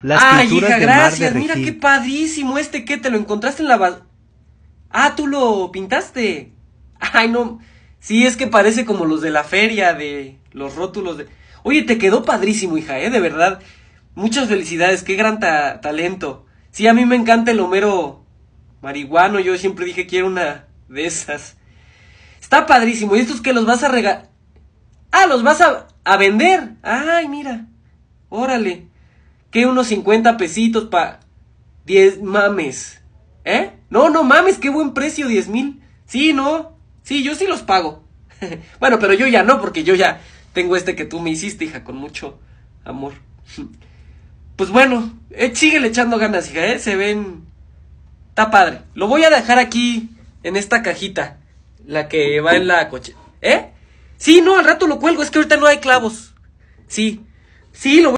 Ay, hija, gracias. Mira qué padrísimo este que te lo encontraste en la Ah, tú lo pintaste. Ay, no. Sí, es que parece como los de la feria, de los rótulos de... Oye, te quedó padrísimo, hija, ¿eh? De verdad. Muchas felicidades, qué gran talento. Sí, a mí me encanta el Homero marihuano. Yo siempre dije que quiero una de esas. Está padrísimo. ¿Y estos que los vas a regalar? Ah, los vas a, a vender. Ay, mira. Órale que unos 50 pesitos para 10 mames. ¿Eh? No, no mames, qué buen precio, 10 mil. Sí, no. Sí, yo sí los pago. bueno, pero yo ya no, porque yo ya tengo este que tú me hiciste, hija, con mucho amor. pues bueno, eh, sigue le echando ganas, hija, ¿eh? Se ven. Está padre. Lo voy a dejar aquí, en esta cajita. La que va en la coche. ¿Eh? Sí, no, al rato lo cuelgo, es que ahorita no hay clavos. Sí. Sí, lo voy